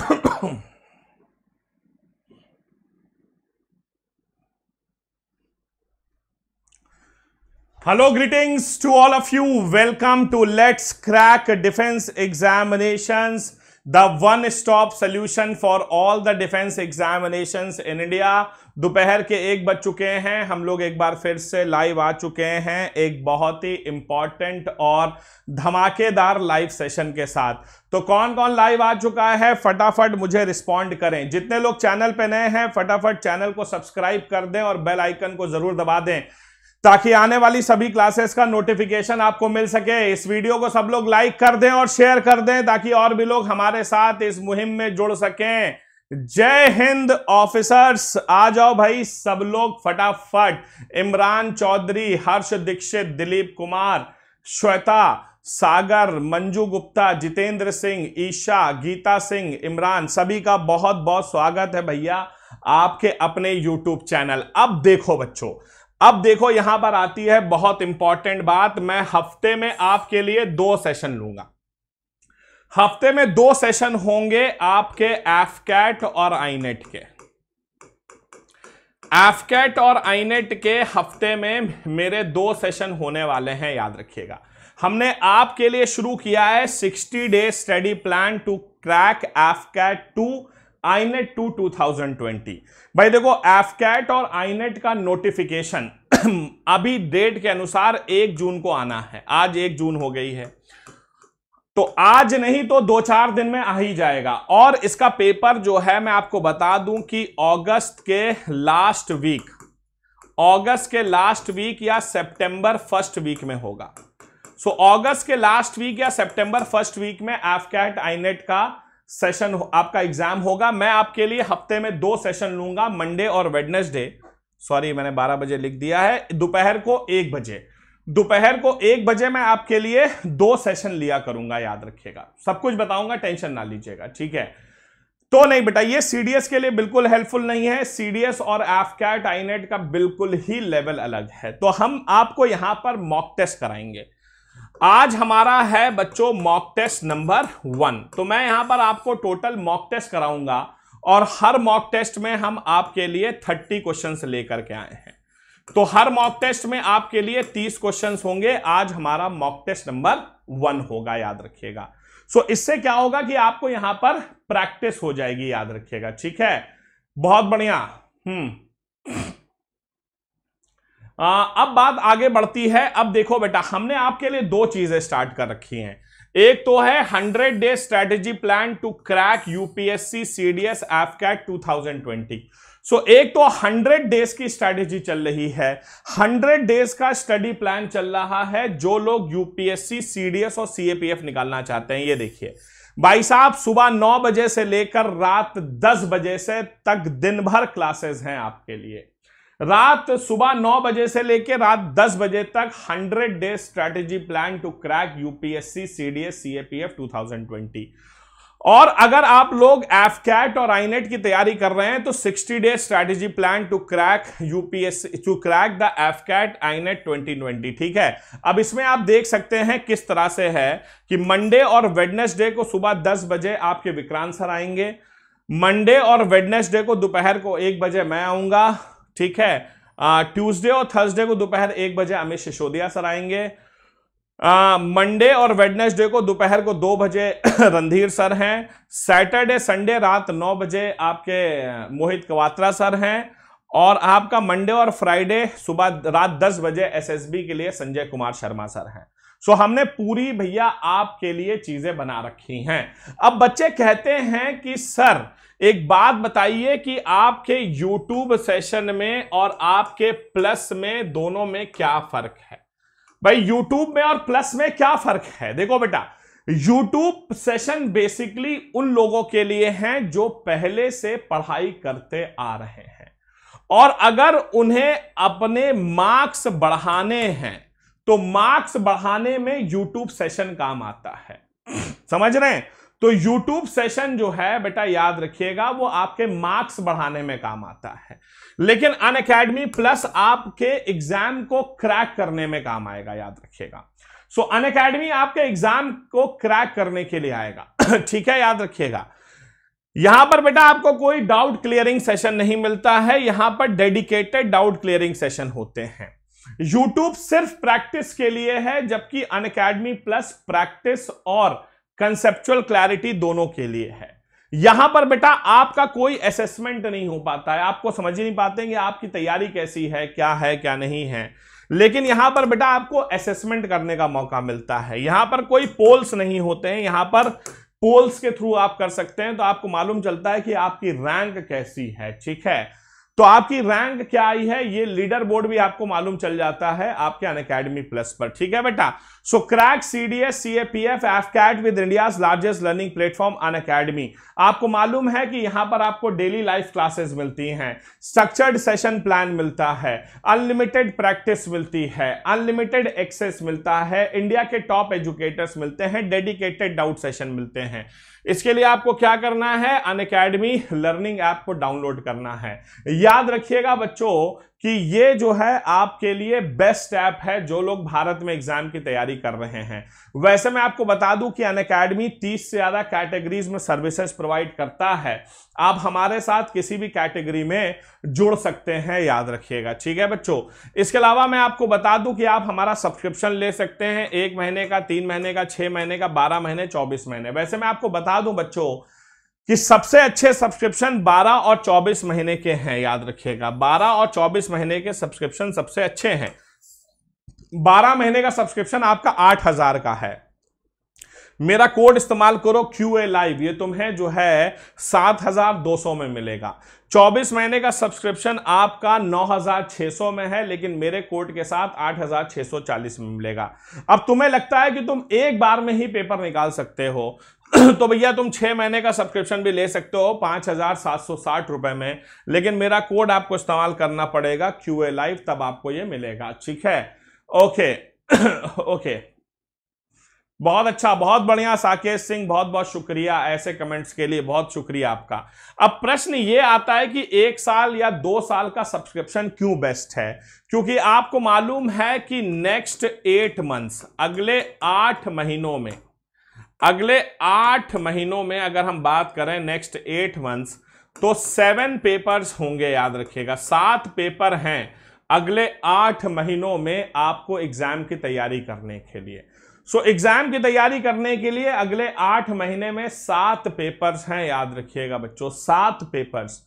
home. Hello greetings to all of you welcome to let's crack defence examinations the one stop solution for all the defence examination in India दोपहर के एक बज चुके हैं हम लोग एक बार फिर से लाइव आ चुके हैं एक बहुत ही इंपॉर्टेंट और धमाकेदार लाइव सेशन के साथ तो कौन कौन लाइव आ चुका है फटाफट मुझे रिस्पॉन्ड करें जितने लोग चैनल पे नए हैं फटाफट चैनल को सब्सक्राइब कर दें और बेल आइकन को जरूर दबा दें ताकि आने वाली सभी क्लासेस का नोटिफिकेशन आपको मिल सके इस वीडियो को सब लोग लाइक कर दें और शेयर कर दें ताकि और भी लोग हमारे साथ इस मुहिम में जुड़ सकें जय हिंद ऑफिसर्स आ जाओ भाई सब लोग फटाफट इमरान चौधरी हर्ष दीक्षित दिलीप कुमार श्वेता सागर मंजू गुप्ता जितेंद्र सिंह ईशा गीता सिंह इमरान सभी का बहुत बहुत स्वागत है भैया आपके अपने यूट्यूब चैनल अब देखो बच्चों अब देखो यहां पर आती है बहुत इंपॉर्टेंट बात मैं हफ्ते में आपके लिए दो सेशन लूंगा हफ्ते में दो सेशन होंगे आपके एफकैट और आईनेट के एफकैट और आईनेट के हफ्ते में मेरे दो सेशन होने वाले हैं याद रखिएगा हमने आपके लिए शुरू किया है 60 day study plan to crack AFCAT two INET two two thousand twenty भाई देखो एफकैट और आईनेट e का नोटिफिकेशन अभी डेट के अनुसार एक जून को आना है आज एक जून हो गई है तो आज नहीं तो दो चार दिन में आ ही जाएगा और इसका पेपर जो है मैं आपको बता दूं कि अगस्त के लास्ट वीक अगस्त के लास्ट वीक या सितंबर फर्स्ट वीक में होगा सो so, अगस्त के लास्ट वीक या सितंबर फर्स्ट वीक में एफकैट आईनेट e का सेशन आपका एग्जाम होगा मैं आपके लिए हफ्ते में दो सेशन लूंगा मंडे और वेडनेसडे सॉरी मैंने 12 बजे लिख दिया है दोपहर को एक बजे दोपहर को एक बजे मैं आपके लिए दो सेशन लिया करूंगा याद रखिएगा सब कुछ बताऊंगा टेंशन ना लीजिएगा ठीक है तो नहीं बेटा ये सीडीएस के लिए बिल्कुल हेल्पफुल नहीं है सीडीएस और एफकैट आईनेट का बिल्कुल ही लेवल अलग है तो हम आपको यहां पर मॉक टेस्ट कराएंगे आज हमारा है बच्चों मॉक टेस्ट नंबर वन तो मैं यहां पर आपको टोटल मॉक टेस्ट कराऊंगा और हर मॉक टेस्ट में हम आपके लिए थर्टी क्वेश्चन लेकर के आए हैं तो हर मॉक टेस्ट में आपके लिए तीस क्वेश्चन होंगे आज हमारा मॉक टेस्ट नंबर वन होगा याद रखिएगा सो इससे क्या होगा कि आपको यहां पर प्रैक्टिस हो जाएगी याद रखिएगा ठीक है बहुत बढ़िया हम्म आ, अब बात आगे बढ़ती है अब देखो बेटा हमने आपके लिए दो चीजें स्टार्ट कर रखी हैं एक तो है hundred day strategy plan to crack UPSC CDS AFCAT 2020 so so, एक तो 100 डेज की स्ट्रेटेजी चल रही है 100 डेज का स्टडी प्लान चल रहा है जो लोग यूपीएससी सीडीएस और सीएपीएफ निकालना चाहते हैं ये देखिए भाई साहब सुबह 9 बजे से लेकर रात 10 बजे से तक दिन भर क्लासेस हैं आपके लिए रात सुबह नौ बजे से लेकर रात दस बजे तक hundred day strategy plan to crack UPSC CDS CAPF 2020 और अगर आप लोग एफ कैट और आईनेट की तैयारी कर रहे हैं तो 60 day strategy plan to crack UPSC to crack the AFCAT INET twenty ठीक है अब इसमें आप देख सकते हैं किस तरह से है कि मंडे और वेडनेसडे को सुबह 10 बजे आपके विक्रांत सर आएंगे मंडे और वेडनेसडे को दोपहर को एक बजे मैं आऊंगा ठीक है ट्यूसडे और थर्सडे को दोपहर एक बजे अमित सिसोदिया सर आएंगे मंडे और वेडनेसडे को दोपहर को दो बजे रणधीर सर हैं सैटरडे संडे रात नौ बजे आपके मोहित कवात्रा सर हैं और आपका मंडे और फ्राइडे सुबह रात दस बजे एसएसबी के लिए संजय कुमार शर्मा सर हैं सो हमने पूरी भैया आपके लिए चीजें बना रखी हैं अब बच्चे कहते हैं कि सर एक बात बताइए कि आपके YouTube सेशन में और आपके प्लस में दोनों में क्या फर्क है भाई YouTube में और प्लस में क्या फर्क है देखो बेटा YouTube सेशन बेसिकली उन लोगों के लिए हैं जो पहले से पढ़ाई करते आ रहे हैं और अगर उन्हें अपने मार्क्स बढ़ाने हैं तो मार्क्स बढ़ाने में यूट्यूब सेशन काम आता है समझ रहे हैं तो यूट्यूब सेशन जो है बेटा याद रखिएगा वो आपके मार्क्स बढ़ाने में काम आता है लेकिन अन अकेडमी प्लस आपके एग्जाम को क्रैक करने में काम आएगा याद रखिएगा सो अन अकेडमी आपके एग्जाम को क्रैक करने के लिए आएगा ठीक है याद रखिएगा यहां पर बेटा आपको कोई डाउट क्लियरिंग सेशन नहीं मिलता है यहां पर डेडिकेटेड डाउट क्लियरिंग सेशन होते हैं यूट्यूब सिर्फ प्रैक्टिस के लिए है जबकि अन अकेडमी प्लस प्रैक्टिस और कंसेप्चुअल क्लैरिटी दोनों के लिए है यहां पर बेटा आपका कोई असेसमेंट नहीं हो पाता है आपको समझ ही नहीं पाते कि आपकी तैयारी कैसी है क्या है क्या नहीं है लेकिन यहां पर बेटा आपको असेसमेंट करने का मौका मिलता है यहां पर कोई पोल्स नहीं होते हैं यहां पर पोल्स के थ्रू आप कर सकते हैं तो आपको मालूम चलता है कि आपकी रैंक कैसी है ठीक है तो आपकी रैंक क्या आई है ये लीडर बोर्ड भी आपको मालूम चल जाता है आपके अन प्लस पर ठीक है बेटा So crack CDS, CAPF, AFCAT with India's largest learning platform an academy. आपको मालूम है कि यहाँ पर आपको डेली लाइफ क्लासेस मिलती हैं स्ट्रक्चर्ड सेशन प्लान मिलता है अनलिमिटेड प्रैक्टिस मिलती है अनलिमिटेड एक्सेस मिलता है इंडिया के टॉप एजुकेटर्स मिलते हैं डेडिकेटेड डाउट सेशन मिलते हैं इसके लिए आपको क्या करना है अन अकेडमी लर्निंग ऐप को डाउनलोड करना है याद रखिएगा बच्चों कि ये जो है आपके लिए बेस्ट ऐप है जो लोग भारत में एग्जाम की तैयारी कर रहे हैं वैसे मैं आपको बता दूं कि अन अकेडमी तीस से ज़्यादा कैटेगरीज में सर्विसेज प्रोवाइड करता है आप हमारे साथ किसी भी कैटेगरी में जुड़ सकते हैं याद रखिएगा ठीक है बच्चों इसके अलावा मैं आपको बता दूं कि आप हमारा सब्सक्रिप्शन ले सकते हैं एक महीने का तीन महीने का छह महीने का बारह महीने चौबीस महीने वैसे मैं आपको बता दूं बच्चों कि सबसे अच्छे सब्सक्रिप्शन 12 और 24 महीने के हैं याद रखिएगा 12 और 24 महीने के सब्सक्रिप्शन सबसे अच्छे हैं 12 महीने का सब्सक्रिप्शन आपका 8000 का है मेरा कोड इस्तेमाल करो क्यू ए लाइव ये तुम्हें जो है सात हजार दो सौ में मिलेगा चौबीस महीने का सब्सक्रिप्शन आपका नौ हजार छह सौ में है लेकिन मेरे कोड के साथ आठ हजार छह सौ चालीस में मिलेगा अब तुम्हें लगता है कि तुम एक बार में ही पेपर निकाल सकते हो तो भैया तुम छह महीने का सब्सक्रिप्शन भी ले सकते हो पांच हजार सात सौ साठ रुपए में लेकिन मेरा कोड आपको इस्तेमाल करना पड़ेगा क्यू ए लाइव तब आपको ये मिलेगा ठीक है ओके ओके बहुत अच्छा बहुत बढ़िया साकेत सिंह बहुत बहुत शुक्रिया ऐसे कमेंट्स के लिए बहुत शुक्रिया आपका अब प्रश्न ये आता है कि एक साल या दो साल का सब्सक्रिप्शन क्यों बेस्ट है क्योंकि आपको मालूम है कि नेक्स्ट एट मंथ्स अगले आठ महीनों में अगले आठ महीनों में अगर हम बात करें नेक्स्ट एट मंथ्स तो सेवन पेपर्स होंगे याद रखिएगा सात पेपर हैं अगले आठ महीनों में आपको एग्जाम की तैयारी करने के लिए सो so, एग्जाम की तैयारी करने के लिए अगले आठ महीने में सात पेपर्स हैं याद रखिएगा बच्चों सात पेपर्स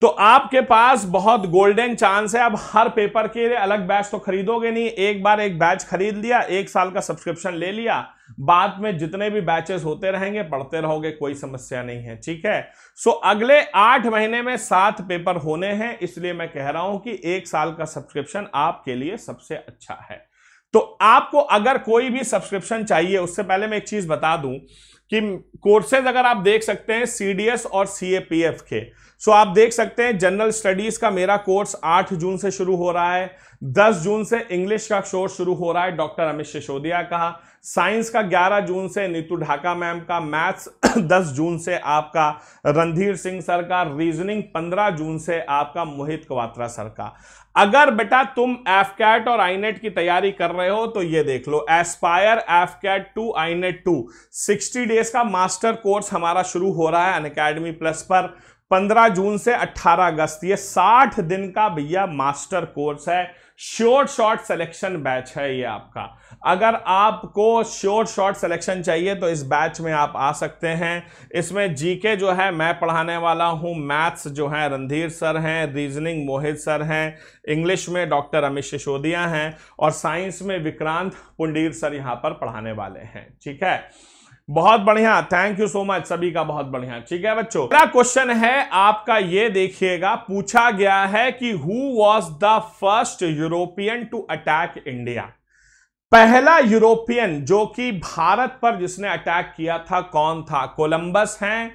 तो आपके पास बहुत गोल्डन चांस है अब हर पेपर के लिए अलग बैच तो खरीदोगे नहीं एक बार एक बैच खरीद लिया एक साल का सब्सक्रिप्शन ले लिया बाद में जितने भी बैचेस होते रहेंगे पढ़ते रहोगे कोई समस्या नहीं है ठीक है सो अगले आठ महीने में सात पेपर होने हैं इसलिए मैं कह रहा हूं कि एक साल का सब्सक्रिप्शन आपके लिए सबसे अच्छा है तो आपको अगर कोई भी सब्सक्रिप्शन चाहिए उससे पहले मैं एक चीज बता दूं कि कोर्सेज अगर आप देख सकते हैं सीडीएस और सीएपीएफ के सो आप देख सकते हैं जनरल स्टडीज का मेरा कोर्स 8 जून से शुरू हो रहा है 10 जून से इंग्लिश का कोर्स शुरू हो रहा है डॉक्टर अमित सिसोदिया का साइंस का 11 जून से नीतू ढाका मैम का मैथ्स 10 जून से आपका रणधीर सिंह सर का रीजनिंग 15 जून से आपका मोहित कवात्रा सर का अगर बेटा तुम एफ कैट और आईनेट e की तैयारी कर रहे हो तो ये देख लो aspire AFCAT to INET to sixty days का मास्टर कोर्स हमारा शुरू हो रहा है अन प्लस पर 15 जून से 18 अगस्त ये 60 दिन का भैया मास्टर कोर्स है श्योर शॉर्ट सिलेक्शन बैच है ये आपका अगर आपको श्योर शॉर्ट सिलेक्शन चाहिए तो इस बैच में आप आ सकते हैं इसमें जीके जो है मैं पढ़ाने वाला हूँ मैथ्स जो है रणधीर सर हैं रीजनिंग मोहित सर हैं इंग्लिश में डॉक्टर अमित सिसोदिया हैं और साइंस में विक्रांत पुंडीर सर यहाँ पर पढ़ाने वाले हैं ठीक है बहुत बढ़िया थैंक यू सो मच सभी का बहुत बढ़िया ठीक है बच्चों मेरा क्वेश्चन है आपका ये देखिएगा पूछा गया है कि who was the first European to attack India पहला यूरोपियन जो कि भारत पर जिसने अटैक किया था कौन था कोलंबस हैं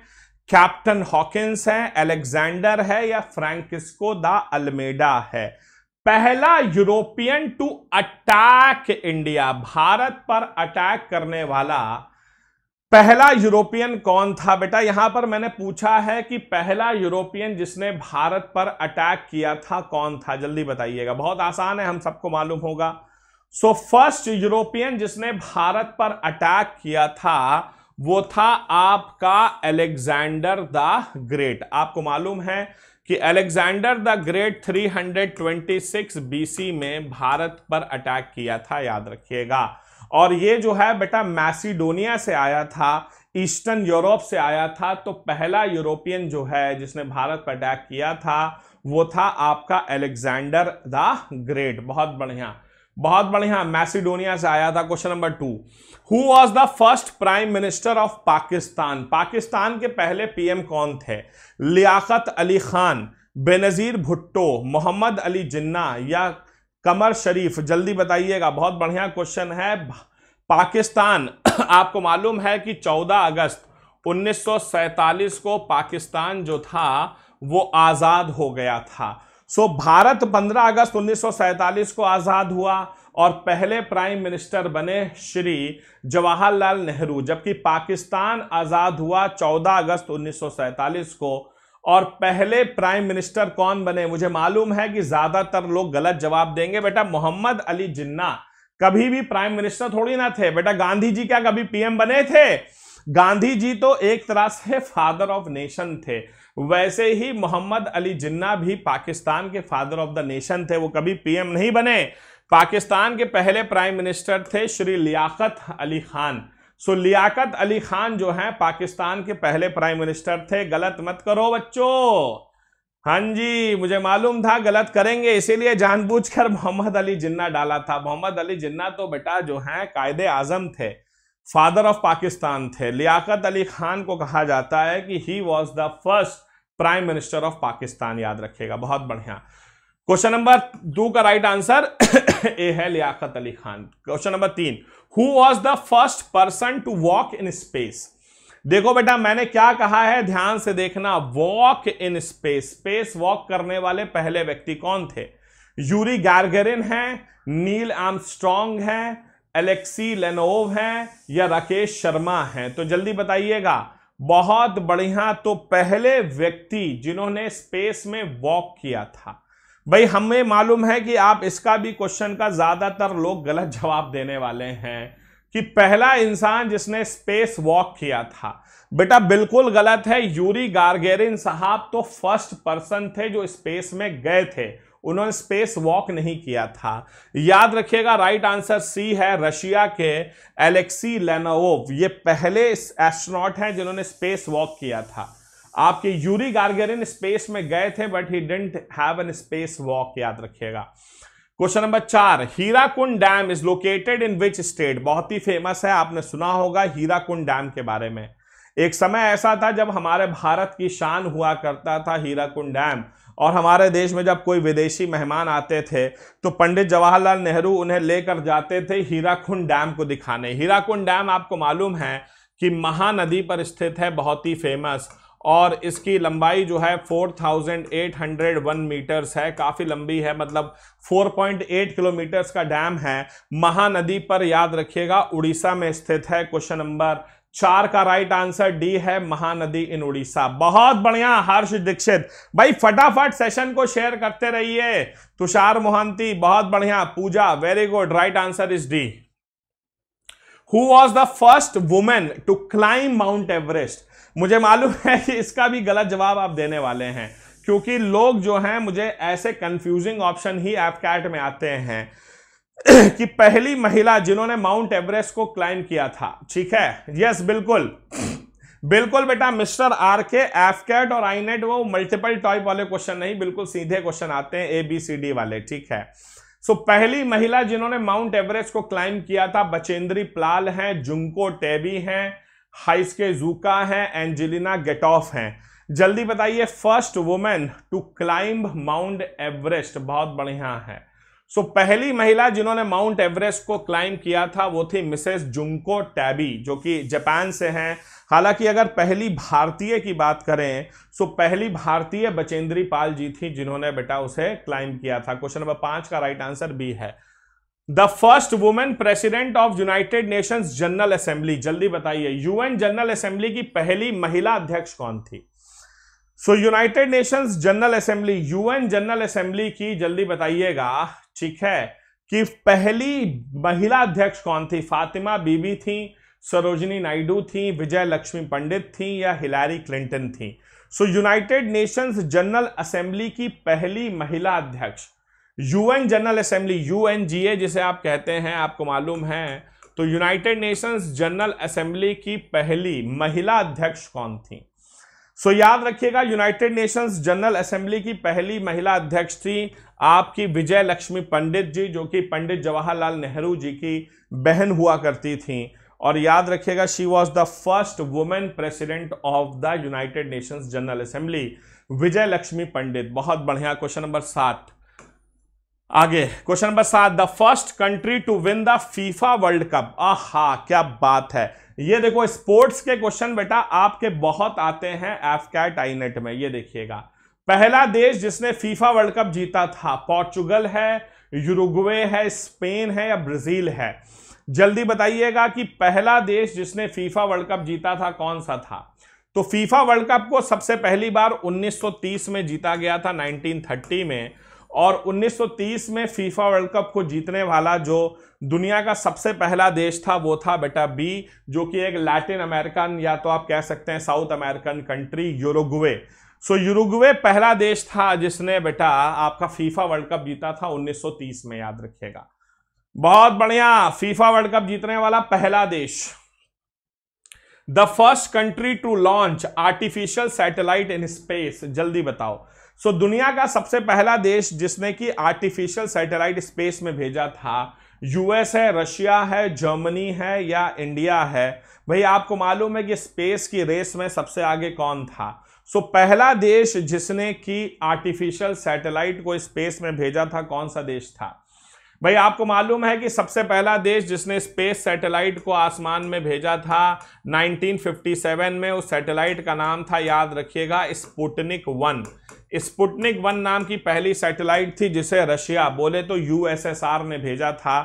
कैप्टन हॉकिंस हैं एलेक्जेंडर है या फ्रेंकिस्को द अल्मेडा है पहला यूरोपियन टू अटैक इंडिया भारत पर अटैक करने वाला पहला यूरोपियन कौन था बेटा यहां पर मैंने पूछा है कि पहला यूरोपियन जिसने भारत पर अटैक किया था कौन था जल्दी बताइएगा बहुत आसान है हम सबको मालूम होगा सो फर्स्ट यूरोपियन जिसने भारत पर अटैक किया था वो था आपका एलेक्जेंडर द ग्रेट आपको मालूम है कि अलेक्जेंडर द ग्रेट 326 हंड्रेड में भारत पर अटैक किया था याद रखिएगा और ये जो है बेटा मैसीडोनिया से आया था ईस्टर्न यूरोप से आया था तो पहला यूरोपियन जो है जिसने भारत पर अटैक किया था वो था आपका एलेक्जेंडर द ग्रेट बहुत बढ़िया बहुत बढ़िया मैसिडोनिया से आया था question number two who was the first prime minister of Pakistan Pakistan के पहले पीएम कौन थे लियाकत अली खान बेनजीर भुट्टो मोहम्मद अली जिन्ना या कमर शरीफ जल्दी बताइएगा बहुत बढ़िया क्वेश्चन है पाकिस्तान आपको मालूम है कि 14 अगस्त 1947 को पाकिस्तान जो था वो आज़ाद हो गया था सो भारत 15 अगस्त 1947 को आज़ाद हुआ और पहले प्राइम मिनिस्टर बने श्री जवाहरलाल नेहरू जबकि पाकिस्तान आज़ाद हुआ 14 अगस्त 1947 को और पहले प्राइम मिनिस्टर कौन बने मुझे मालूम है कि ज्यादातर लोग गलत जवाब देंगे बेटा मोहम्मद अली जिन्ना कभी भी प्राइम मिनिस्टर थोड़ी ना थे बेटा गांधी जी क्या कभी पीएम बने थे गांधी जी तो एक तरह से फादर ऑफ नेशन थे वैसे ही मोहम्मद अली जिन्ना भी पाकिस्तान के फादर ऑफ द नेशन थे वो कभी पीएम नहीं बने पाकिस्तान के पहले प्राइम मिनिस्टर थे श्री लियाकत अली खान सो लियाकत अली खान जो हैं पाकिस्तान के पहले प्राइम मिनिस्टर थे गलत मत करो बच्चों हाँ जी मुझे मालूम था गलत करेंगे इसीलिए जानबूझकर मोहम्मद अली जिन्ना डाला था मोहम्मद अली जिन्ना तो बेटा जो हैं कायदे आजम थे फादर ऑफ पाकिस्तान थे लियाकत अली खान को कहा जाता है कि he was the first prime minister of Pakistan याद रखेगा बहुत बढ़िया क्वेश्चन नंबर दो का राइट आंसर ए है लियाकत अली खान क्वेश्चन नंबर तीन who was the first person to walk in space देखो बेटा मैंने क्या कहा है ध्यान से देखना walk in space space walk करने वाले पहले व्यक्ति कौन थे यूरी गार्गरिन है नील आर्मस्ट्रॉन्ग हैं एलेक्सी लेनोव है या राकेश शर्मा है तो जल्दी बताइएगा बहुत बढ़िया तो पहले व्यक्ति जिन्होंने स्पेस में वॉक किया था भाई हमें मालूम है कि आप इसका भी क्वेश्चन का ज़्यादातर लोग गलत जवाब देने वाले हैं कि पहला इंसान जिसने स्पेस वॉक किया था बेटा बिल्कुल गलत है यूरी गार्गेरिन साहब तो फर्स्ट पर्सन थे जो स्पेस में गए थे उन्होंने स्पेस वॉक नहीं किया था याद रखिएगा राइट आंसर सी है रशिया के एलेक्सी लेनोव ये पहले एस्ट्रोनॉट हैं जिन्होंने स्पेस वॉक किया था आपके यूरी गार्गेरिन स्पेस में गए थे but he didn't have an space walk याद रखिएगा क्वेश्चन नंबर चार Hirakud dam is located in which state बहुत ही फेमस है आपने सुना होगा हीराकुंड डैम के बारे में एक समय ऐसा था जब हमारे भारत की शान हुआ करता था हीराकुंड डैम और हमारे देश में जब कोई विदेशी मेहमान आते थे तो पंडित जवाहरलाल नेहरू उन्हें लेकर जाते थे हीराकुंड डैम को दिखाने हीराकुंड डैम आपको मालूम है कि महानदी पर स्थित है बहुत ही फेमस और इसकी लंबाई जो है 4,801 मीटर्स है काफ़ी लंबी है मतलब 4.8 किलोमीटर्स का डैम है महानदी पर याद रखिएगा उड़ीसा में स्थित है क्वेश्चन नंबर चार का राइट आंसर डी है महानदी इन उड़ीसा बहुत बढ़िया हर्ष दीक्षित भाई फटाफट सेशन को शेयर करते रहिए तुषार मोहंती बहुत बढ़िया Pooja very good right answer is D who was the first women to climb Mount Everest मुझे मालूम है कि इसका भी गलत जवाब आप देने वाले हैं क्योंकि लोग जो हैं मुझे ऐसे कंफ्यूजिंग ऑप्शन ही ऐप कैट में आते हैं कि पहली महिला जिन्होंने माउंट एवरेस्ट को क्लाइम किया था ठीक है यस बिल्कुल बिल्कुल बेटा मिस्टर आर के एफ कैट और आई नेट वो मल्टीपल टॉप वाले क्वेश्चन नहीं बिल्कुल सीधे क्वेश्चन आते हैं ए बी सी डी वाले ठीक है सो so, पहली महिला जिन्होंने माउंट एवरेस्ट को क्लाइम किया था बचेंद्री प्लाल हैं जुंको टेबी हैं हाइस्के जूका हैं एंजेलिना गेटॉफ हैं जल्दी बताइए first women to climb Mount Everest बहुत बढ़िया है सो so, पहली महिला जिन्होंने माउंट एवरेस्ट को क्लाइम किया था वो थी मिसेस जुंको टैबी जो कि जापान से हैं हालांकि अगर पहली भारतीय की बात करें सो पहली भारतीय बचेंद्री पाल जी थी जिन्होंने बेटा उसे क्लाइम किया था क्वेश्चन नंबर पांच का राइट आंसर बी है the first women president of United Nations General Assembly जल्दी बताइए यूएन जनरल असेंबली की पहली महिला अध्यक्ष कौन थी so United Nations General Assembly UN General Assembly की जल्दी बताइएगा ठीक है कि पहली महिला अध्यक्ष कौन थी फातिमा बीबी थी सरोजनी नायडू थी विजय लक्ष्मी पंडित थी या हिलारी क्लिंटन थी so United Nations General Assembly की पहली महिला अध्यक्ष यूएन जनरल असेंबली यूएनजीए जिसे आप कहते हैं आपको मालूम है तो यूनाइटेड नेशंस जनरल असेंबली की पहली महिला अध्यक्ष कौन थी सो so, याद रखिएगा यूनाइटेड नेशंस जनरल असेंबली की पहली महिला अध्यक्ष थी आपकी विजय लक्ष्मी पंडित जी जो कि पंडित जवाहरलाल नेहरू जी की बहन हुआ करती थी और याद रखिएगा she was the first women president of the United Nations General Assembly Vijay Lakshmi Pandit बहुत बढ़िया क्वेश्चन नंबर साठ आगे क्वेश्चन नंबर सात the first country to win the FIFA World Cup आहा क्या बात है ये देखो स्पोर्ट्स के क्वेश्चन बेटा आपके बहुत आते हैं एफकैट आईनेट e में ये देखिएगा पहला देश जिसने फीफा वर्ल्ड कप जीता था पोर्चुगल है यूरुग्वे है स्पेन है या ब्राजील है जल्दी बताइएगा कि पहला देश जिसने फीफा वर्ल्ड कप जीता था कौन सा था तो फीफा वर्ल्ड कप को सबसे पहली बार 1930 में जीता गया था 1930 में और 1930 में फीफा वर्ल्ड कप को जीतने वाला जो दुनिया का सबसे पहला देश था वो था बेटा बी जो कि एक लैटिन अमेरिकन या तो आप कह सकते हैं South American country Uruguay so so, Uruguay पहला देश था जिसने बेटा आपका फीफा वर्ल्ड कप जीता था 1930 में याद रखिएगा बहुत बढ़िया फीफा वर्ल्ड कप जीतने वाला पहला देश the first country to launch artificial satellite in space जल्दी बताओ सो दुनिया का सबसे पहला देश जिसने कि आर्टिफिशियल सैटेलाइट स्पेस में भेजा था यूएस है रशिया है जर्मनी है या इंडिया है भाई आपको मालूम है कि स्पेस की रेस में सबसे आगे कौन था सो so, पहला देश जिसने कि आर्टिफिशियल सैटेलाइट को स्पेस में भेजा था कौन सा देश था भाई आपको मालूम है कि सबसे पहला देश जिसने स्पेस सैटेलाइट को आसमान में भेजा था 1957 में उस सैटेलाइट का नाम था याद रखिएगा स्पुटनिक वन स्पुटनिक वन नाम की पहली सैटेलाइट थी जिसे रशिया बोले तो यूएसएसआर ने भेजा था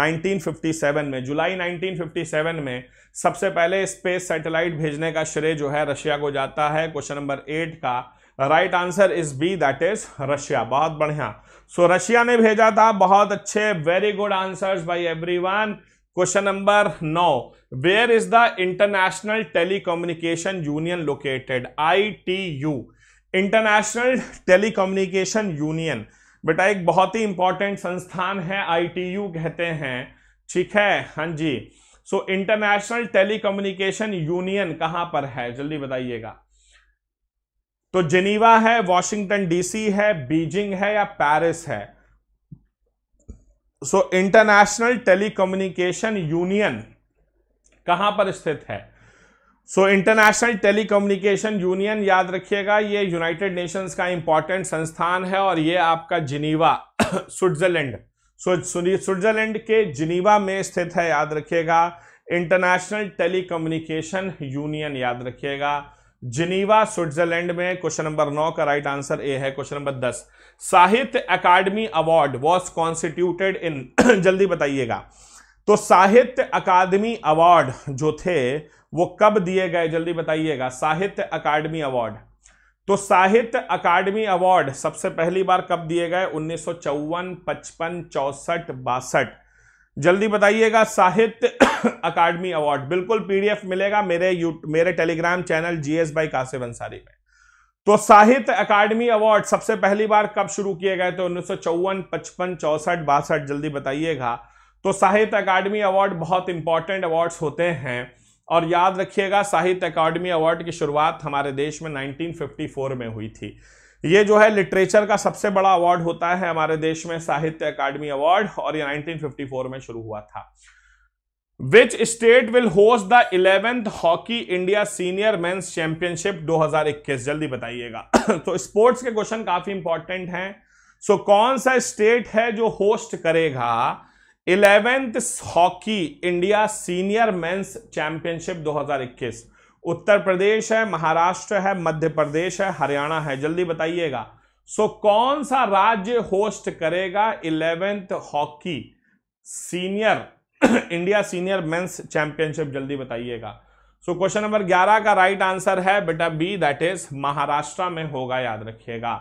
1957 में जुलाई 1957 में सबसे पहले स्पेस सैटेलाइट भेजने का श्रेय जो है रशिया को जाता है क्वेश्चन नंबर एट का right answer is B that is Russia बहुत बढ़िया सो रशिया ने भेजा था बहुत अच्छे very good answers by everyone question number नौ where is the international telecommunication union located you international communication union बेटा एक बहुत ही इंपॉर्टेंट संस्थान है यू कहते हैं ठीक है हाँ जी सो इंटरनेशनल कम्युनिकेशन यूनियन कहां पर है जल्दी बताइएगा तो जेनीवा है वॉशिंगटन डीसी है बीजिंग है या पेरिस है सो इंटरनेशनल टेलीकम्युनिकेशन यूनियन कहां पर स्थित है सो इंटरनेशनल टेलीकम्युनिकेशन यूनियन याद रखिएगा ये यूनाइटेड नेशंस का इंपॉर्टेंट संस्थान है और ये आपका जिनीवा स्विट्जरलैंड सो स्विट्जरलैंड के जिनीवा में स्थित है याद रखिएगा इंटरनेशनल टेलीकम्युनिकेशन यूनियन याद रखिएगा जिनीवा स्विट्जरलैंड में क्वेश्चन नंबर नौ का राइट आंसर ए है क्वेश्चन नंबर दस Sahitya Akademi award was constituted in जल्दी बताइएगा तो साहित्य अकादमी अवार्ड जो थे वो कब दिए गए जल्दी बताइएगा साहित्य अकादमी अवार्ड तो साहित्य अकादमी अवार्ड सबसे पहली बार कब दिए गए उन्नीस सौ चौवन पचपन चौसठ बासठ जल्दी बताइएगा साहित्य अकाडमी अवार्ड बिल्कुल पीडीएफ मिलेगा मेरे मेरे Telegram channel GS by Kashif Ansari में तो साहित्य अकादमी अवार्ड सबसे पहली बार कब शुरू किए गए थे उन्नीस सौ चौवन पचपन चौसठ बासठ जल्दी बताइएगा तो साहित्य अकादमी अवार्ड बहुत इंपॉर्टेंट अवार्ड्स होते हैं और याद रखिएगा साहित्य अकादमी अवार्ड की शुरुआत हमारे देश में 1954 में हुई थी ये जो है लिटरेचर का सबसे बड़ा अवार्ड होता है हमारे देश में साहित्य अकादमी अवार्ड और ये 1954 में शुरू हुआ था which state will host the eleventh hockey India senior men's championship 2021 जल्दी बताइएगा तो स्पोर्ट्स के क्वेश्चन काफी इंपॉर्टेंट हैं सो so, कौन सा स्टेट है जो होस्ट करेगा eleventh hockey India senior men's championship 2021 Uttar Pradesh है महाराष्ट्र है मध्य प्रदेश है हरियाणा है जल्दी बताइएगा सो कौन सा राज्य होस्ट करेगा eleventh hockey senior India senior men's championship जल्दी बताइएगा सो क्वेश्चन नंबर 11 का राइट आंसर है बेटा बी दैट इज महाराष्ट्र में होगा याद रखिएगा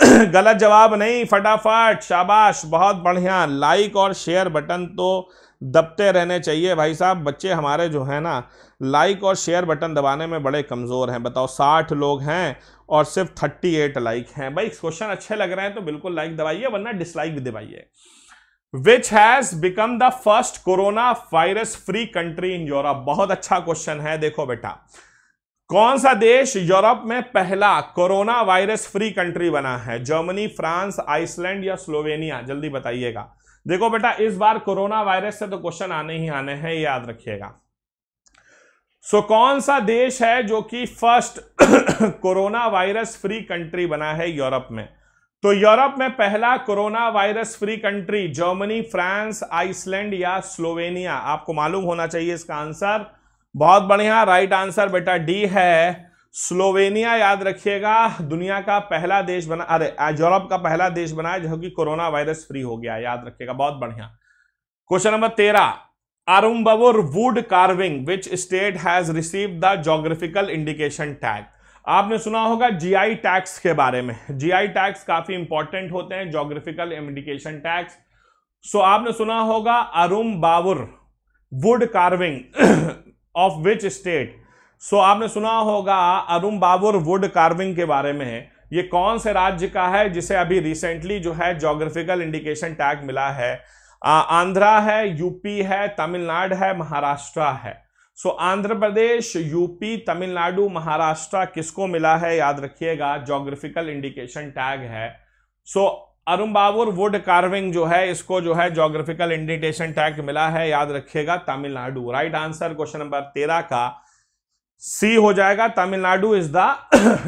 गलत जवाब नहीं फटाफट शाबाश बहुत बढ़िया लाइक और शेयर बटन तो दबते रहने चाहिए भाई साहब बच्चे हमारे जो है ना लाइक और शेयर बटन दबाने में बड़े कमज़ोर हैं बताओ साठ लोग हैं और सिर्फ थर्टी एट लाइक हैं भाई क्वेश्चन अच्छे लग रहे हैं तो बिल्कुल लाइक दबाइए वरना डिसलाइक भी दबाइए which has become the first corona virus free country in Europe बहुत अच्छा क्वेश्चन है देखो बेटा कौन सा देश यूरोप में पहला कोरोना वायरस फ्री कंट्री बना है जर्मनी फ्रांस आइसलैंड या स्लोवेनिया जल्दी बताइएगा देखो बेटा इस बार कोरोना वायरस से तो क्वेश्चन आने ही आने हैं याद रखिएगा सो कौन सा देश है जो कि first corona virus free country बना है यूरोप में तो यूरोप में पहला corona virus free country Germany France Iceland या स्लोवेनिया आपको मालूम होना चाहिए इसका आंसर बहुत बढ़िया राइट आंसर बेटा डी है स्लोवेनिया याद रखिएगा दुनिया का पहला देश बना अरे यूरोप का पहला देश बना है जो कि कोरोना वायरस फ्री हो गया याद रखिएगा बहुत बढ़िया क्वेश्चन नंबर तेरह Arumbavur wood carving which state has received the geographical indication tag आपने सुना होगा जीआई टैक्स के बारे में जीआई टैक्स काफी इंपॉर्टेंट होते हैं जोग्राफिकल इंडिकेशन टैक्स सो आपने सुना होगा Arumbavur wood carving of which state so आपने सुना होगा अरुम बावुर वुड कार्विंग के बारे में ये कौन से राज्य का है जिसे अभी रिसेंटली जो है जोग्राफिकल इंडिकेशन टैग मिला है आंध्रा है यूपी है तमिलनाडु है महाराष्ट्र है सो आंध्र प्रदेश यूपी तमिलनाडु महाराष्ट्र किसको मिला है याद रखिएगा जोग्राफिकल इंडिकेशन टैग है so Arumbavur wood carving जो है इसको जो है जोग्राफिकल इंडिकेशन टैग मिला है याद रखिएगा Tamil Nadu right answer question number तेरह का सी हो जाएगा Tamil Nadu is the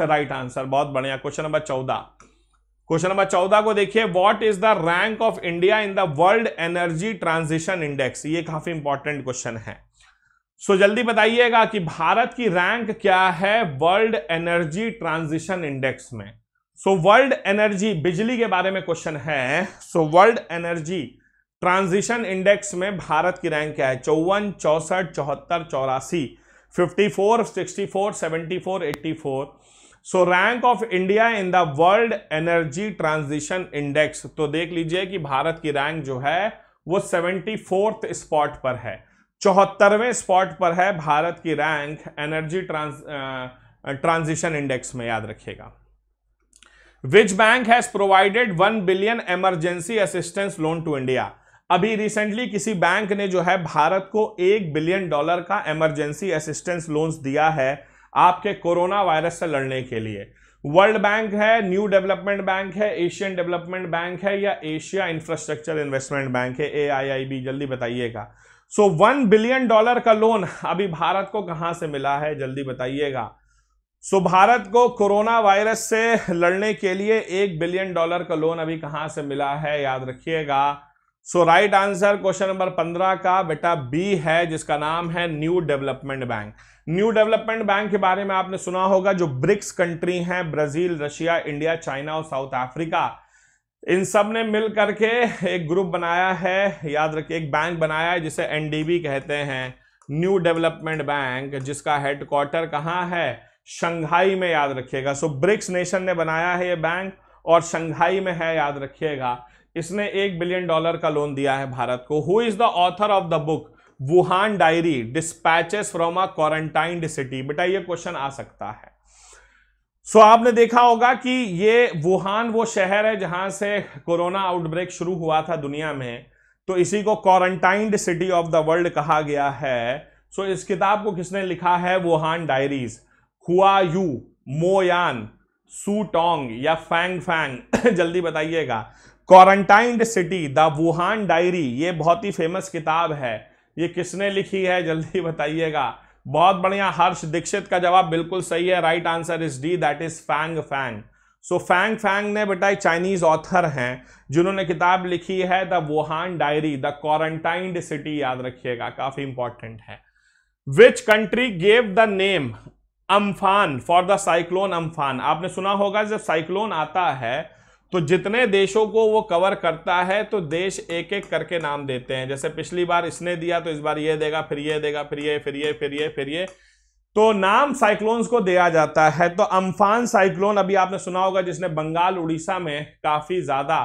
right answer बहुत बढ़िया क्वेश्चन नंबर चौदह क्वेश्चन नंबर चौदह को देखिए what is the rank of India in the world energy transition index ये काफी इंपॉर्टेंट क्वेश्चन है सो so, जल्दी बताइएगा कि भारत की रैंक क्या है वर्ल्ड एनर्जी ट्रांजिशन इंडेक्स में सो वर्ल्ड एनर्जी बिजली के बारे में क्वेश्चन है so world energy transition index में भारत की रैंक क्या है चौवन चौसठ चौहत्तर चौरासी fifty four sixty four seventy four eighty four so rank of India in the world energy transition index तो देख लीजिए कि भारत की रैंक जो है वो सेवेंटी फोर्थ स्पॉट पर है चौहत्तरवें स्पॉट पर है भारत की rank energy trans transition index में याद रखिएगा which bank has provided one billion emergency assistance loan to India अभी रिसेंटली किसी बैंक ने जो है भारत को एक बिलियन डॉलर का एमरजेंसी असिस्टेंस लोन्स दिया है आपके कोरोना वायरस से लड़ने के लिए वर्ल्ड बैंक है न्यू डेवलपमेंट बैंक है एशियन डेवलपमेंट बैंक है या एशिया इंफ्रास्ट्रक्चर इन्वेस्टमेंट बैंक है ए आई आई बी जल्दी बताइएगा सो वन बिलियन डॉलर का लोन अभी भारत को कहां से मिला है जल्दी बताइएगा सो so, भारत को कोरोना वायरस से लड़ने के लिए एक बिलियन डॉलर का लोन अभी कहां से मिला है याद रखिएगा so right answer question number पंद्रह का बेटा बी है जिसका नाम है new development bank new development bank के बारे में आपने सुना होगा जो ब्रिक्स कंट्री हैं ब्राजील रशिया इंडिया चाइना और साउथ अफ्रीका इन सब ने मिल करके एक ग्रुप बनाया है याद रखिए एक बैंक बनाया है जिसे एनडीबी कहते हैं न्यू डेवलपमेंट बैंक जिसका हेडक्वार्टर कहाँ है शंघाई में याद रखिएगा सो ब्रिक्स नेशन ने बनाया है ये बैंक और शंघाई में है याद रखिएगा इसने एक बिलियन डॉलर का लोन दिया है भारत को who is the author of the book Wuhan diary dispatches from a quarantined city बेटा ये क्वेश्चन आ सकता है सो so, आपने देखा होगा कि ये वुहान वो शहर है जहां से कोरोना आउटब्रेक शुरू हुआ था दुनिया में तो इसी को quarantined city of the world कहा गया है सो so, इस किताब को किसने लिखा है Wuhan diaries Hua Yu Mo Yan Su Tong या फैंग फैंग जल्दी बताइएगा quarantined city the Wuhan diary ये बहुत ही फेमस किताब है ये किसने लिखी है जल्दी बताइएगा बहुत बढ़िया हर्ष दीक्षित का जवाब बिल्कुल सही है right answer is D that is Fang Fang so Fang Fang ने बेटा चाइनीज ऑथर हैं जिन्होंने किताब लिखी है the Wuhan diary the quarantined city याद रखिएगा काफी इंपॉर्टेंट है which country gave the name Amphan for the cyclone Amphan आपने सुना होगा जब साइक्लोन आता है तो जितने देशों को वो कवर करता है तो देश एक एक करके नाम देते हैं जैसे पिछली बार इसने दिया तो इस बार ये देगा फिर ये देगा फिर ये फिर ये फिर ये फिर ये तो नाम साइक्लोन्स को दिया जाता है तो अम्फान साइक्लोन अभी आपने सुना होगा जिसने बंगाल उड़ीसा में काफ़ी ज़्यादा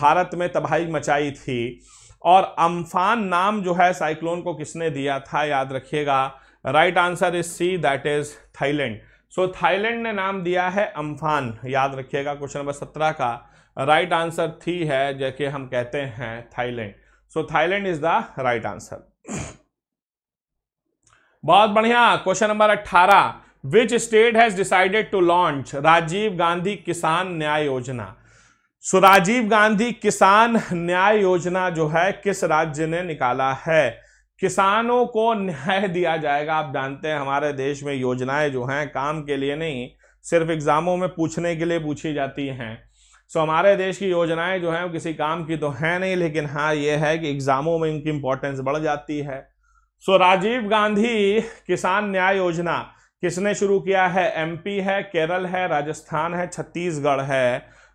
भारत में तबाही मचाई थी और अम्फान नाम जो है साइक्लोन को किसने दिया था याद रखिएगा right answer is C that is Thailand so Thailand ने नाम दिया है अम्फान याद रखिएगा क्वेश्चन नंबर सत्रह का राइट आंसर थी है जैसे हम कहते हैं Thailand so Thailand is the right answer बहुत बढ़िया क्वेश्चन नंबर अट्ठारह which state has decided to launch Rajiv Gandhi Kisan Nyay योजना सो राजीव गांधी किसान न्याय योजना जो है किस राज्य ने निकाला है किसानों को न्याय दिया जाएगा आप जानते हैं हमारे देश में योजनाएं जो हैं काम के लिए नहीं सिर्फ एग्ज़ामों में पूछने के लिए पूछी जाती हैं सो हमारे देश की योजनाएं जो हैं वो किसी काम की तो हैं नहीं लेकिन हाँ ये है कि एग्ज़ामों में इनकी इंपॉर्टेंस बढ़ जाती है सो राजीव गांधी किसान न्याय योजना किसने शुरू किया है एमपी है केरल है राजस्थान है छत्तीसगढ़ है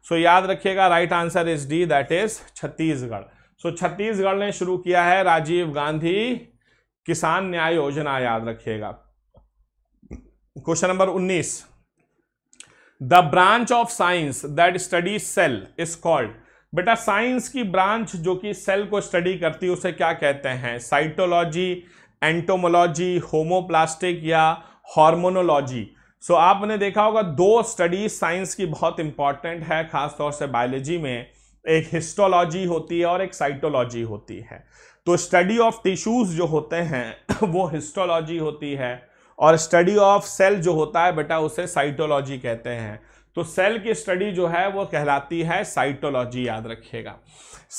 सो याद रखिएगा right answer is D that is Chhattisgarh so Chhattisgarh ने शुरू किया है राजीव गांधी किसान न्याय योजना याद रखिएगा question number 19 the branch of science that study cell is called बेटा साइंस की ब्रांच जो कि सेल को स्टडी करती है उसे क्या कहते हैं साइटोलॉजी एंटोमोलॉजी होमोप्लास्टिक या हॉर्मोनोलॉजी सो so, आपने देखा होगा दो स्टडीज साइंस की बहुत इंपॉर्टेंट है खासतौर से बायोलॉजी में एक हिस्टोलॉजी होती है और एक साइटोलॉजी होती है तो स्टडी ऑफ टिश्यूज़ जो होते हैं वो हिस्टोलॉजी होती है और स्टडी ऑफ सेल जो होता है बेटा उसे साइटोलॉजी कहते हैं तो सेल की स्टडी जो है वो कहलाती है साइटोलॉजी याद रखिएगा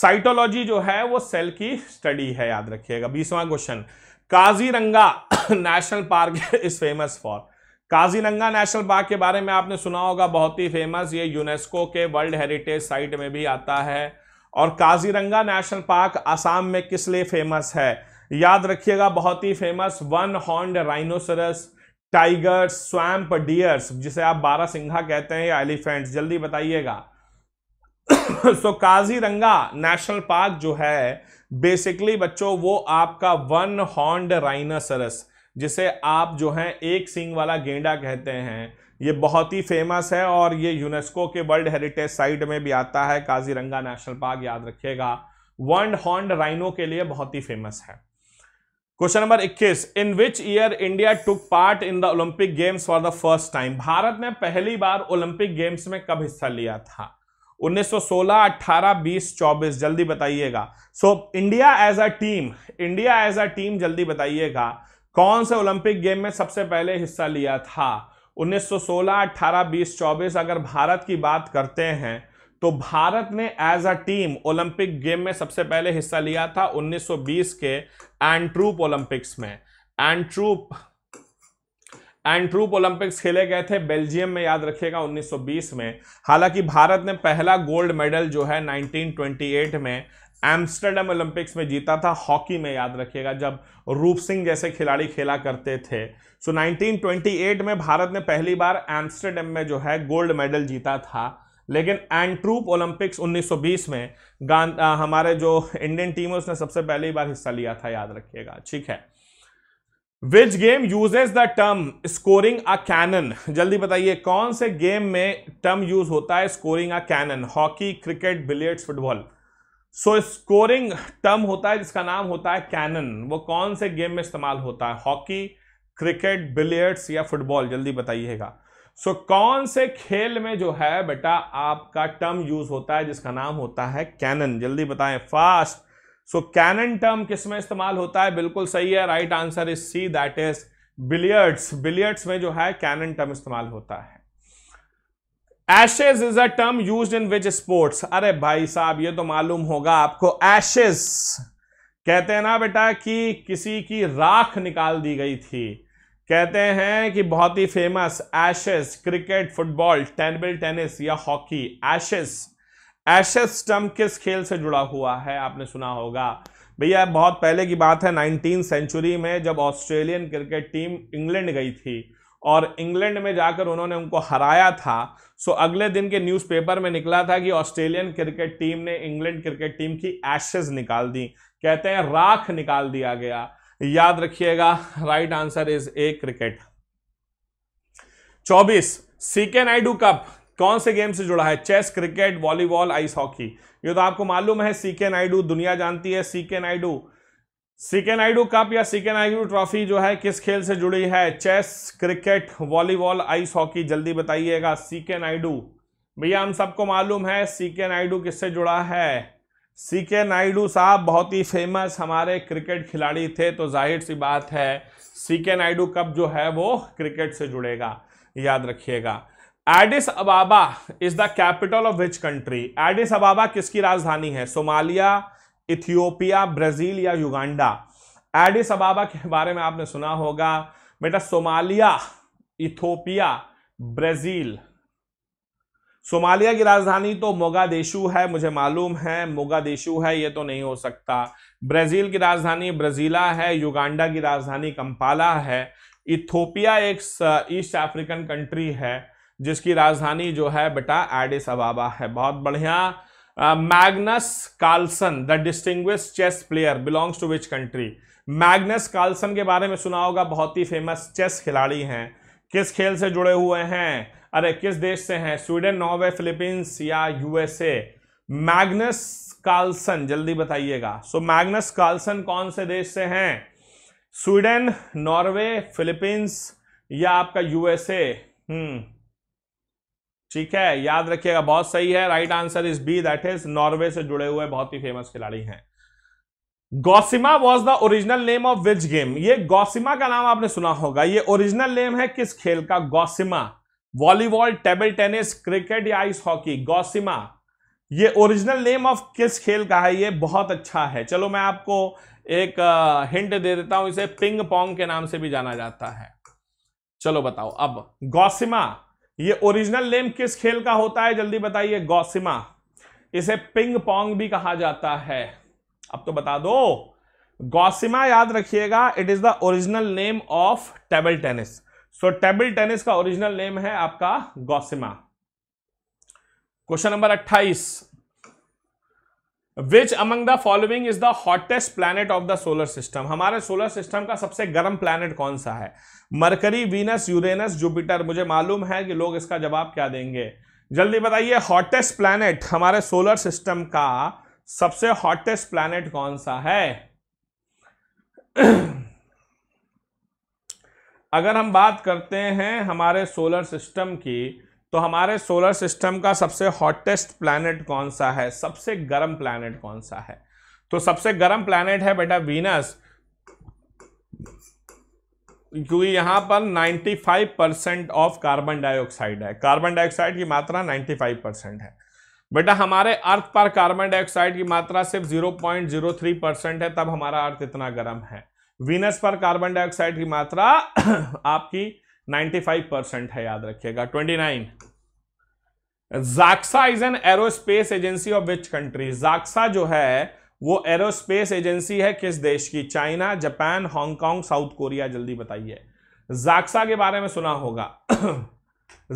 साइटोलॉजी जो है वो सेल की स्टडी है याद रखिएगा बीसवां question Kaziranga national park is famous for Kaziranga national park के बारे में आपने सुना होगा बहुत ही फेमस ये यूनेस्को के वर्ल्ड हेरिटेज साइट में भी आता है और काजीरंगा नेशनल पार्क आसाम में किस लिए फेमस है याद रखिएगा बहुत ही famous one horned rhinoceros tigers swamp deers जिसे आप बारह सिंघा कहते हैं या एलिफेंट्स जल्दी बताइएगा so, काजीरंगा नेशनल पार्क जो है बेसिकली बच्चों वो आपका वन हॉर्न्ड राइनोसरस जिसे आप जो हैं एक सिंग वाला गेंडा कहते हैं ये बहुत ही फेमस है और ये यूनेस्को के वर्ल्ड हेरिटेज साइट में भी आता है काजीरंगा नेशनल पार्क याद रखिएगा वर्ल्ड हॉन्ड राइनो के लिए बहुत ही फेमस है question number 21 in which year India took part in the Olympic games for the first time Bharat ने पहली बार ओलंपिक गेम्स में कब हिस्सा लिया था 1916, 18, 20, 24 जल्दी बताइएगा so India as a team India as a team जल्दी बताइएगा कौन से ओलंपिक गेम में सबसे पहले हिस्सा लिया था 1916, 18, 20, 24 अगर भारत की बात करते हैं तो भारत ने as a team Olympic game में सबसे पहले हिस्सा लिया था 1920 के एंट्रूप ओलंपिक्स में एंट्रूप एंट्रूप ओलंपिक्स खेले गए थे बेल्जियम में याद रखिएगा 1920 में हालांकि भारत ने पहला गोल्ड मेडल जो है 1928 में एम्स्टरडम ओलंपिक्स में जीता था हॉकी में याद रखिएगा जब रूप सिंह जैसे खिलाड़ी खेला करते थे सो so, 1928 में भारत ने पहली बार एम्स्टरडम में जो है गोल्ड मेडल जीता था लेकिन एंट्रूप ओलंपिक्स 1920 में गान हमारे जो इंडियन टीम है उसने सबसे पहली बार हिस्सा लिया था याद रखिएगा ठीक है which game uses the term scoring a cannon जल्दी बताइए कौन से गेम में टर्म यूज होता है scoring a cannon hockey cricket billiards football so scoring term होता है जिसका नाम होता है कैनन वो कौन से गेम में इस्तेमाल होता है हॉकी क्रिकेट बिलियर्ड्स या फुटबॉल जल्दी बताइएगा सो so, कौन से खेल में जो है बेटा आपका टर्म यूज होता है जिसका नाम होता है कैनन जल्दी बताएं फास्ट सो कैनन टर्म किस में इस्तेमाल होता है बिल्कुल सही है right answer is C that is billiards billiards में जो है कैनन टर्म इस्तेमाल होता है Ashes is a term use in which sports अरे भाई साहब ये तो मालूम होगा आपको एशेज कहते हैं ना बेटा कि किसी की राख निकाल दी गई थी कहते हैं कि बहुत ही फेमस एशेस क्रिकेट फुटबॉल टेनबिल टेनिस या हॉकी एशेस एशेस टर्म किस खेल से जुड़ा हुआ है आपने सुना होगा भैया बहुत पहले की बात है नाइनटीन सेंचुरी में जब ऑस्ट्रेलियन क्रिकेट टीम इंग्लैंड गई थी और इंग्लैंड में जाकर उन्होंने उनको हराया था सो अगले दिन के न्यूज़पेपर में निकला था कि ऑस्ट्रेलियन क्रिकेट टीम ने इंग्लैंड क्रिकेट टीम की एशेज निकाल दी कहते हैं राख निकाल दिया गया याद रखिएगा right answer is A cricket चौबीस सीके नायडू कप कौन से गेम से जुड़ा है chess cricket volleyball ice hockey ये तो आपको मालूम है सीके नायडू दुनिया जानती है C K Naidu C K Naidu cup या सिकेन नायडू ट्रॉफी जो है किस खेल से जुड़ी है chess cricket volleyball ice hockey जल्दी बताइएगा सिकेन नायडू भैया हम सबको मालूम है सिकेन नायडू किससे जुड़ा है सीके नायडू साहब बहुत ही फेमस हमारे क्रिकेट खिलाड़ी थे तो जाहिर सी बात है सीके नायडू कप जो है वो क्रिकेट से जुड़ेगा याद रखिएगा Addis Ababa is the capital of which country Addis Ababa किसकी राजधानी है सोमालिया इथियोपिया ब्राजील या युगांडा एडिस अबाबा के बारे में आपने सुना होगा बेटा सोमालिया इथोपिया ब्राजील सोमालिया की राजधानी तो मोगादेशु है मुझे मालूम है मोगादेशु है ये तो नहीं हो सकता ब्राजील की राजधानी ब्राजीला है युगांडा की राजधानी कंपाला है इथोपिया एक ईस्ट अफ्रीकन कंट्री है जिसकी राजधानी जो है बेटा एडिस अबाबा है बहुत बढ़िया Magnus Carlsen the distinguish chess player belongs to which country Magnus Carlsen के बारे में सुना होगा बहुत ही फेमस चेस खिलाड़ी हैं किस खेल से जुड़े हुए हैं अरे किस देश से हैं स्वीडन नॉर्वे फिलीपींस या यूएसए मैग्नस कार्लसन जल्दी बताइएगा सो मैग्नस कार्लसन कौन से देश से हैं स्वीडन नॉर्वे फिलीपींस या आपका यूएसए हम्म ठीक है याद रखिएगा बहुत सही है right answer is B that is Norway से जुड़े हुए बहुत ही फेमस खिलाड़ी हैं Gossima was the original name of which game ये गौसिमा का नाम आपने सुना होगा ये ओरिजिनल नेम है किस खेल का Gossima volleyball table tennis cricket या आइस हॉकी गौसिमा ये ओरिजिनल नेम ऑफ किस खेल का है ये बहुत अच्छा है चलो मैं आपको एक हिंट दे देता हूं इसे पिंग पोंग के नाम से भी जाना जाता है चलो बताओ अब गौसिमा ये ओरिजिनल नेम किस खेल का होता है जल्दी बताइए गौसिमा इसे पिंग पोंग भी कहा जाता है अब तो बता दो गौसिमा याद रखिएगा it is the original name of table tennis so table tennis का ओरिजिनल नेम है आपका गौसिमा क्वेश्चन नंबर अट्ठाईस which among the following is the hottest planet of the solar system हमारे सोलर सिस्टम का सबसे गर्म प्लैनेट कौन सा है मरकरी वीनस यूरेनस जुपिटर मुझे मालूम है कि लोग इसका जवाब क्या देंगे जल्दी बताइए हॉटेस्ट प्लैनेट हमारे सोलर सिस्टम का सबसे हॉटेस्ट प्लैनेट कौन सा है अगर हम बात करते हैं हमारे सोलर सिस्टम की तो हमारे सोलर सिस्टम का सबसे हॉटेस्ट प्लानट कौन सा है सबसे गर्म प्लानट कौन सा है तो सबसे गर्म प्लानट है बेटा वीनस क्योंकि यहां पर 95 परसेंट ऑफ कार्बन डाइऑक्साइड है कार्बन डाइऑक्साइड की मात्रा 95 परसेंट है बेटा हमारे अर्थ पर कार्बन डाइऑक्साइड की मात्रा सिर्फ 0.03 परसेंट है तब हमारा अर्थ इतना गर्म है वीनस पर कार्बन डाइऑक्साइड की मात्रा आपकी 95 परसेंट है याद रखिएगा 29 JAXA is an aerospace agency of which country JAXA जो है वो एरोस्पेस एजेंसी है किस देश की China Japan Hong Kong South Korea जल्दी बताइए जाक्सा के बारे में सुना होगा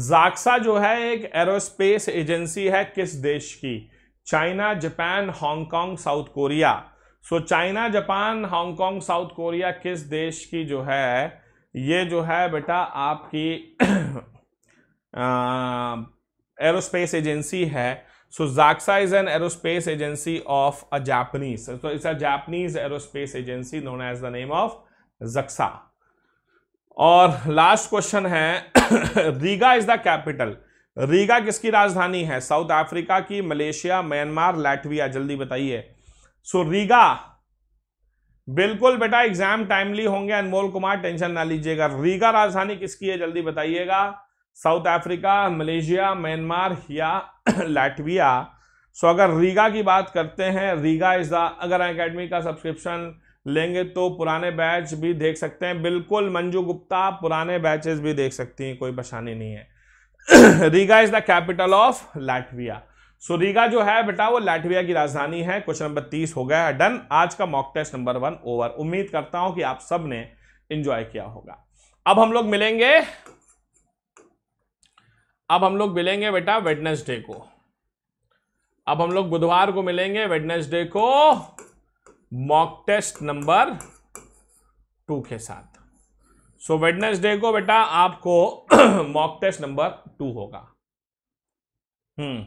जाक्सा जो है एक एरोस्पेस एजेंसी है किस देश की China Japan Hong Kong South Korea so China Japan Hong Kong South Korea किस देश की जो है ये जो है बेटा आपकी एरोस्पेस एजेंसी है so JAXA is an aerospace agency of a Japanese तो it's a Japanese aerospace agency known as the name of JAXA और लास्ट क्वेश्चन है Riga is the capital Riga किसकी राजधानी है साउथ अफ्रीका की Malaysia Myanmar Latvia जल्दी बताइए सो so, Riga बिल्कुल बेटा एग्जाम टाइमली होंगे अनमोल कुमार टेंशन ना लीजिएगा रीगा राजधानी किसकी है जल्दी बताइएगा साउथ अफ्रीका मलेशिया म्यांमार या लैटविया सो अगर रीगा की बात करते हैं रीगा इज द अगर अकेडमी का सब्सक्रिप्शन लेंगे तो पुराने बैच भी देख सकते हैं बिल्कुल मंजू गुप्ता पुराने बैचेस भी देख सकती हैं कोई परेशानी नहीं है Riga is the capital of Latvia so Riga जो है बेटा वो लाटविया की राजधानी है क्वेश्चन नंबर तीस हो गया है डन आज का mock test number one over उम्मीद करता हूं कि आप सब ने इंजॉय किया होगा अब हम लोग मिलेंगे अब हम लोग मिलेंगे बेटा वेडनेसडे को अब हम लोग बुधवार को मिलेंगे वेडनेसडे को मॉक टेस्ट नंबर टू के साथ सो so, वेडनेसडे को बेटा आपको मॉक टेस्ट नंबर टू होगा हम्म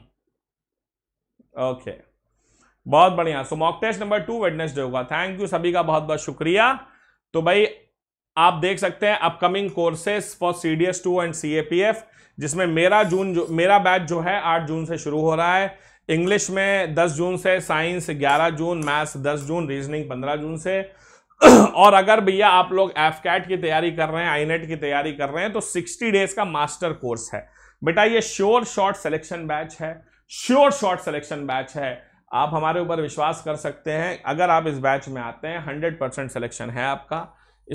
ओके बहुत बढ़िया so mock test number two Wednesday होगा थैंक यू सभी का बहुत बहुत शुक्रिया तो भाई आप देख सकते हैं upcoming courses for C D S two and C A P F जिसमें मेरा जून जो मेरा बैच जो है आठ जून से शुरू हो रहा है इंग्लिश में दस जून से साइंस ग्यारह जून मैथ्स दस जून रीजनिंग पंद्रह जून से और अगर भैया आप लोग एफ कैट की तैयारी कर रहे हैं आईनेट e की तैयारी कर रहे हैं तो सिक्सटी डेज का मास्टर कोर्स है बेटा ये श्योर शॉर्ट सिलेक्शन बैच है श्योर शॉर्ट सिलेक्शन बैच है आप हमारे ऊपर विश्वास कर सकते हैं अगर आप इस बैच में आते हैं हंड्रेड परसेंट सिलेक्शन है आपका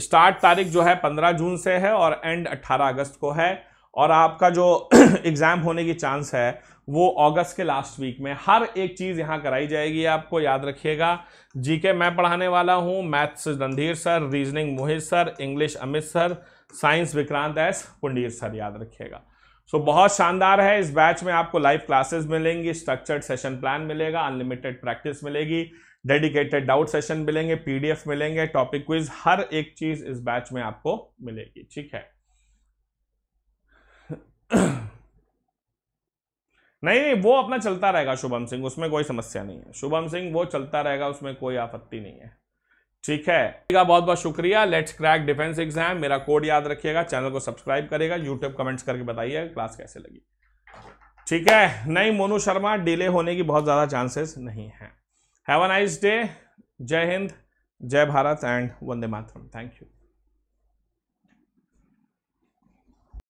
स्टार्ट तारीख जो है पंद्रह जून से है और एंड अट्ठारह अगस्त को है और आपका जो एग्ज़ाम होने की चांस है वो अगस्त के लास्ट वीक में हर एक चीज़ यहाँ कराई जाएगी आपको याद रखिएगा जीके मैं पढ़ाने वाला हूँ maths Randhir sir reasoning Mohit sir English Amit sir science Vikrant S Pundir sir याद रखिएगा सो so, बहुत शानदार है इस बैच में आपको लाइव क्लासेस मिलेंगी स्ट्रक्चर्ड सेशन प्लान मिलेगा अनलिमिटेड प्रैक्टिस मिलेगी डेडिकेटेड डाउट सेशन मिलेंगे पीडीएफ मिलेंगे टॉपिक क्विज हर एक चीज इस बैच में आपको मिलेगी ठीक है नहीं नहीं वो अपना चलता रहेगा शुभम सिंह उसमें कोई समस्या नहीं है शुभम सिंह वो चलता रहेगा उसमें कोई आपत्ति नहीं है ठीक है ठीक है बहुत बहुत शुक्रिया लेट्स क्रैक डिफेंस एग्जाम मेरा कोड याद रखिएगा चैनल को सब्सक्राइब करेगा यूट्यूब कमेंट्स करके बताइए क्लास कैसे लगी ठीक है नहीं मोनू शर्मा डिले होने की बहुत ज़्यादा चांसेस नहीं है हैव अ नाइस डे जय हिंद जय भारत एंड वंदे मातरम थैंक यू